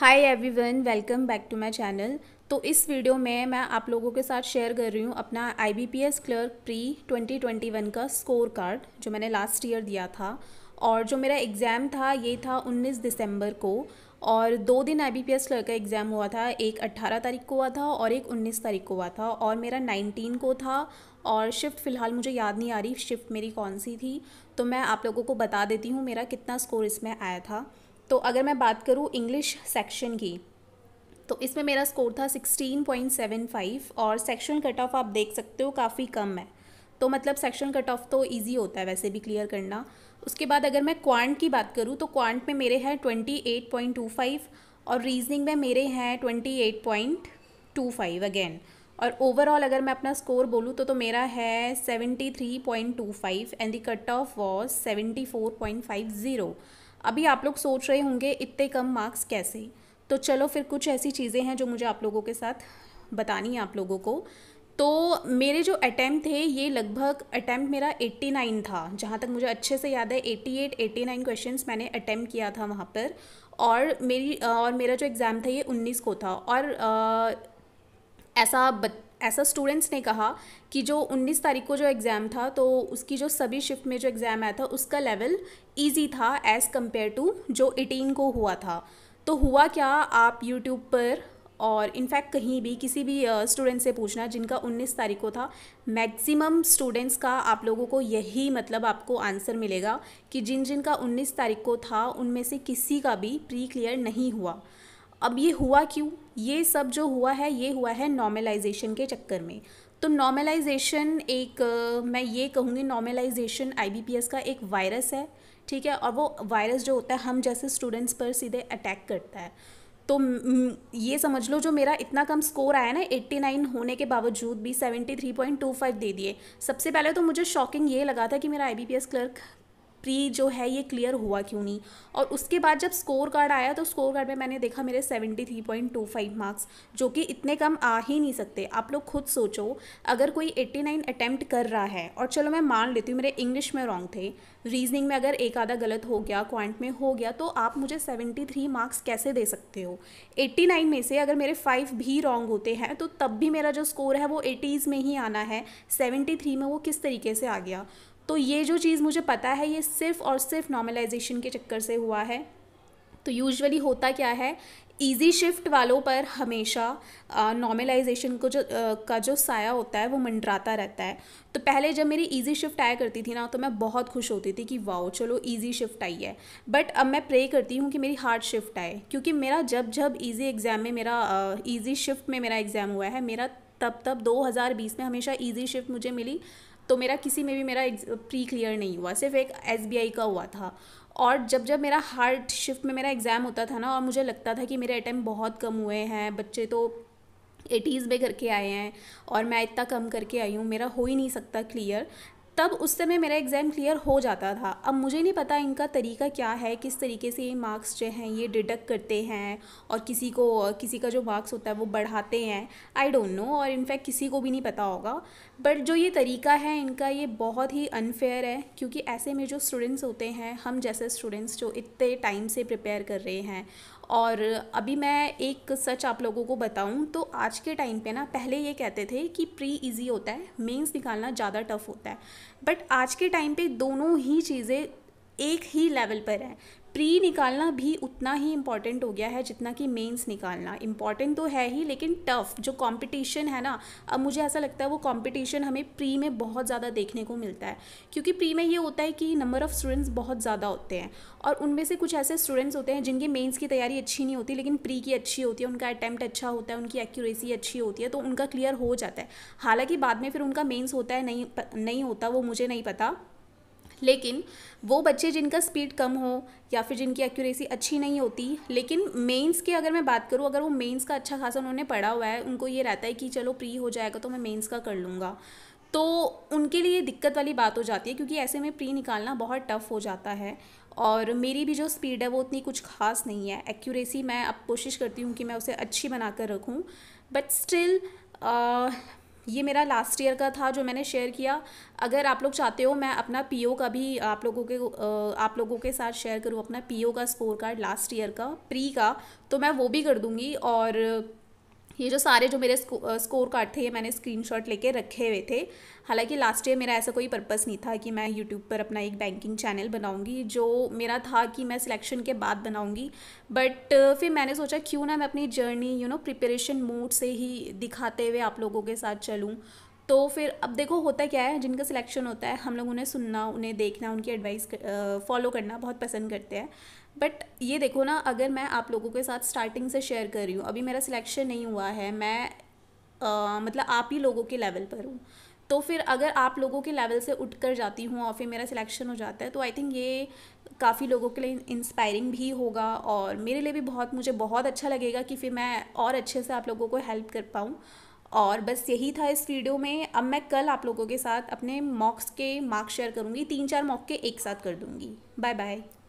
hi everyone welcome back to my channel तो इस video में मैं आप लोगों के साथ शेयर कर रही हूँ अपना आईबीपीएस क्लर्क प्री 2021 का स्कोर कार्ड जो मैंने लास्ट ईयर दिया था और जो मेरा एग्ज़ाम था ये था 19 दिसंबर को और दो दिन I B P S clerk का एग्ज़ाम हुआ था एक 18 तारीख को हुआ था और एक 19 तारीख को हुआ था और मेरा 19 को था और शिफ्ट फ़िलहाल मुझे याद नहीं आ रही शिफ्ट मेरी कौन सी थी तो मैं आप लोगों को बता देती हूँ मेरा कितना स्कोर इसमें आया था तो अगर मैं बात करूँ इंग्लिश सेक्शन की तो इसमें मेरा स्कोर था सिक्सटीन पॉइंट सेवन फाइव और सेक्शन कट ऑफ आप देख सकते हो काफ़ी कम है तो मतलब सेक्शन कट ऑफ तो ईजी होता है वैसे भी क्लियर करना उसके बाद अगर मैं क्वांट की बात करूँ तो क्वांट में मेरे हैं twenty eight point two five और रीजनिंग में मेरे हैं twenty eight point two five again और ओवरऑल अगर मैं अपना स्कोर बोलूँ तो तो मेरा है seventy three point two five and the cut off was seventy four point five zero अभी आप लोग सोच रहे होंगे इतने कम मार्क्स कैसे तो चलो फिर कुछ ऐसी चीज़ें हैं जो मुझे आप लोगों के साथ बतानी है आप लोगों को तो मेरे जो अटैम्प्ट थे ये लगभग अटैम्प्ट मेरा 89 था जहाँ तक मुझे अच्छे से याद है 88 89 क्वेश्चंस मैंने अटैम्प्ट किया था वहाँ पर और मेरी और मेरा जो एग्ज़ाम था ये 19 को था और आ, ऐसा ऐसा स्टूडेंट्स ने कहा कि जो 19 तारीख को जो एग्ज़ाम था तो उसकी जो सभी शिफ्ट में जो एग्ज़ाम आया था उसका लेवल ईजी था एज़ कम्पेयर टू जो 18 को हुआ था तो हुआ क्या आप यूट्यूब पर और इनफैक्ट कहीं भी किसी भी स्टूडेंट से पूछना जिनका 19 तारीख को था मैक्सिमम स्टूडेंट्स का आप लोगों को यही मतलब आपको आंसर मिलेगा कि जिन जिन का 19 तारीख को था उनमें से किसी का भी प्री क्लियर नहीं हुआ अब ये हुआ क्यों ये सब जो हुआ है ये हुआ है नॉर्मलाइजेशन के चक्कर में तो नॉर्मलाइजेशन एक मैं ये कहूँगी नॉर्मलाइजेशन आईबीपीएस का एक वायरस है ठीक है और वो वायरस जो होता है हम जैसे स्टूडेंट्स पर सीधे अटैक करता है तो ये समझ लो जो मेरा इतना कम स्कोर आया ना 89 होने के बावजूद भी 73.25 दे दिए सबसे पहले तो मुझे शॉकिंग ये लगा था कि मेरा आई क्लर्क प्री जो है ये क्लियर हुआ क्यों नहीं और उसके बाद जब स्कोर कार्ड आया तो स्कोर कार्ड में मैंने देखा मेरे seventy three point two five marks जो कि इतने कम आ ही नहीं सकते आप लोग खुद सोचो अगर कोई एट्टी नाइन अटैम्प्ट कर रहा है और चलो मैं मान लेती हूँ मेरे इंग्लिश में रॉन्ग थे रीजनिंग में अगर एक आधा गलत हो गया क्वांट में हो गया तो आप मुझे सेवेंटी थ्री मार्क्स कैसे दे सकते हो एट्टी नाइन में से अगर मेरे फाइव भी रॉन्ग होते हैं तो तब भी मेरा जो स्कोर है वो एटीज़ में ही आना है सेवेंटी थ्री में वो किस तरीके से आ गया तो ये जो चीज़ मुझे पता है ये सिर्फ और सिर्फ नॉर्मलाइजेशन के चक्कर से हुआ है तो यूजुअली होता क्या है ईजी शिफ्ट वालों पर हमेशा नॉर्मलाइजेशन को जो आ, का जो साया होता है वो मंडराता रहता है तो पहले जब मेरी ईजी शिफ्ट आया करती थी ना तो मैं बहुत खुश होती थी कि वाओ चलो ईजी शिफ्ट आई है बट अब मैं प्रे करती हूँ कि मेरी हार्ड शिफ्ट आए क्योंकि मेरा जब जब ईजी एग्ज़ाम में मेरा ईजी शिफ्ट में मेरा एग्ज़ाम हुआ है मेरा तब तब 2020 में हमेशा ईजी शिफ्ट मुझे मिली तो मेरा किसी में भी मेरा प्री क्लियर नहीं हुआ सिर्फ एक एस का हुआ था और जब जब मेरा हार्ड शिफ्ट में मेरा एग्ज़ाम होता था ना और मुझे लगता था कि मेरे अटैम्प बहुत कम हुए हैं बच्चे तो एटीज़ में करके आए हैं और मैं इतना कम करके आई हूँ मेरा हो ही नहीं सकता क्लियर तब उस समय मेरा एग्ज़ाम क्लियर हो जाता था अब मुझे नहीं पता इनका तरीका क्या है किस तरीके से ये मार्क्स जो हैं ये डिडक्ट करते हैं और किसी को किसी का जो मार्क्स होता है वो बढ़ाते हैं आई डोंट नो और इनफैक्ट किसी को भी नहीं पता होगा बट जो ये तरीका है इनका ये बहुत ही अनफेयर है क्योंकि ऐसे में जो स्टूडेंट्स होते हैं हम जैसे स्टूडेंट्स जो इतने टाइम से प्रिपेयर कर रहे हैं और अभी मैं एक सच आप लोगों को बताऊं तो आज के टाइम पे ना पहले ये कहते थे कि प्री इजी होता है मेंस निकालना ज़्यादा टफ होता है बट आज के टाइम पे दोनों ही चीज़ें एक ही लेवल पर हैं प्री निकालना भी उतना ही इम्पॉर्टेंट हो गया है जितना कि मेंस निकालना इम्पॉर्टेंट तो है ही लेकिन टफ जो कंपटीशन है ना अब मुझे ऐसा लगता है वो कंपटीशन हमें प्री में बहुत ज़्यादा देखने को मिलता है क्योंकि प्री में ये होता है कि नंबर ऑफ़ स्टूडेंट्स बहुत ज़्यादा होते हैं और उनमें से कुछ ऐसे स्टूडेंट्स होते हैं जिनकी मेन्स की तैयारी अच्छी नहीं होती लेकिन प्री की अच्छी होती है उनका अटैम्प्ट अच्छा होता है उनकी एक्यूरेसी अच्छी होती है तो उनका क्लियर हो जाता है हालाँकि बाद में फिर उनका मेन्स होता है नहीं नहीं होता वो मुझे नहीं पता लेकिन वो बच्चे जिनका स्पीड कम हो या फिर जिनकी एक्यूरेसी अच्छी नहीं होती लेकिन मेंस की अगर मैं बात करूँ अगर वो मेंस का अच्छा खासा उन्होंने पढ़ा हुआ है उनको ये रहता है कि चलो प्री हो जाएगा तो मैं मेंस का कर लूँगा तो उनके लिए दिक्कत वाली बात हो जाती है क्योंकि ऐसे में प्री निकालना बहुत टफ़ हो जाता है और मेरी भी जो स्पीड है वो उतनी कुछ खास नहीं है एक्यूरेसी मैं अब कोशिश करती हूँ कि मैं उसे अच्छी बना कर रखूँ बट स्टिल ये मेरा लास्ट ईयर का था जो मैंने शेयर किया अगर आप लोग चाहते हो मैं अपना पीओ का भी आप लोगों के आप लोगों के साथ शेयर करूँ अपना पीओ का स्कोर कार्ड लास्ट ईयर का प्री का तो मैं वो भी कर दूँगी और ये जो सारे जो मेरे स्कोर कार्ड थे ये मैंने स्क्रीनशॉट लेके रखे हुए थे हालांकि लास्ट ईयर मेरा ऐसा कोई पर्पस नहीं था कि मैं यूट्यूब पर अपना एक बैंकिंग चैनल बनाऊंगी जो मेरा था कि मैं सिलेक्शन के बाद बनाऊंगी बट फिर मैंने सोचा क्यों ना मैं अपनी journey you know preparation mode से ही दिखाते हुए आप लोगों के साथ चलूँ तो फिर अब देखो होता क्या है जिनका सिलेक्शन होता है हम लोग उन्हें सुनना उन्हें देखना उनकी एडवाइस फॉलो करना बहुत पसंद करते हैं बट ये देखो ना अगर मैं आप लोगों के साथ स्टार्टिंग से शेयर कर रही हूँ अभी मेरा सिलेक्शन नहीं हुआ है मैं आ, मतलब आप ही लोगों के लेवल पर हूँ तो फिर अगर आप लोगों के लेवल से उठ कर जाती हूँ और फिर मेरा सिलेक्शन हो जाता है तो आई थिंक ये काफ़ी लोगों के लिए इंस्पायरिंग भी होगा और मेरे लिए भी बहुत मुझे बहुत अच्छा लगेगा कि फिर मैं और अच्छे से आप लोगों को हेल्प कर पाऊँ और बस यही था इस वीडियो में अब मैं कल आप लोगों के साथ अपने मॉक्स के मार्क्स शेयर करूँगी तीन चार मॉक के एक साथ कर दूँगी बाय बाय